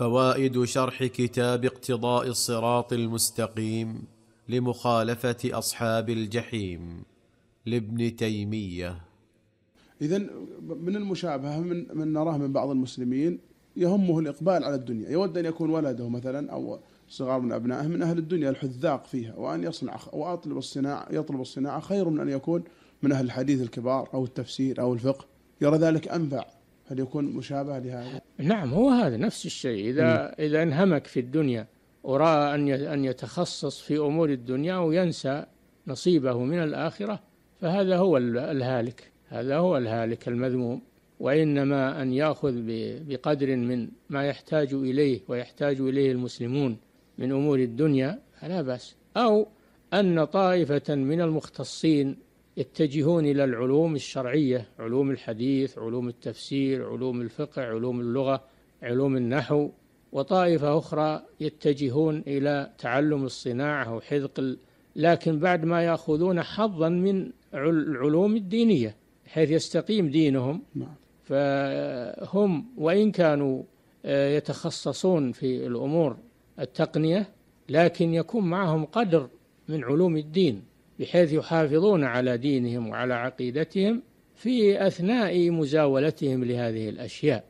فوائد شرح كتاب اقتضاء الصراط المستقيم لمخالفه اصحاب الجحيم لابن تيميه اذا من المشابهه من من نراه من بعض المسلمين يهمه الاقبال على الدنيا يود ان يكون ولده مثلا او صغار من ابنائه من اهل الدنيا الحذاق فيها وان يصنع واطلب الصناعه يطلب الصناعه خير من ان يكون من اهل الحديث الكبار او التفسير او الفقه يرى ذلك انفع هل يكون مشابه لهذا؟ نعم هو هذا نفس الشيء إذا م. إذا انهمك في الدنيا ورأى أن أن يتخصص في أمور الدنيا وينسى نصيبه من الآخرة فهذا هو الهالك هذا هو الهالك المذموم وإنما أن يأخذ بقدر من ما يحتاج إليه ويحتاج إليه المسلمون من أمور الدنيا فلا بأس أو أن طائفة من المختصين يتجهون إلى العلوم الشرعية علوم الحديث علوم التفسير علوم الفقه علوم اللغة علوم النحو وطائفة أخرى يتجهون إلى تعلم الصناعة وحذق لكن بعد ما يأخذون حظا من العلوم الدينية حيث يستقيم دينهم نعم. فهم وإن كانوا آه، يتخصصون في الأمور التقنية لكن يكون معهم قدر من علوم الدين بحيث يحافظون على دينهم وعلى عقيدتهم في أثناء مزاولتهم لهذه الأشياء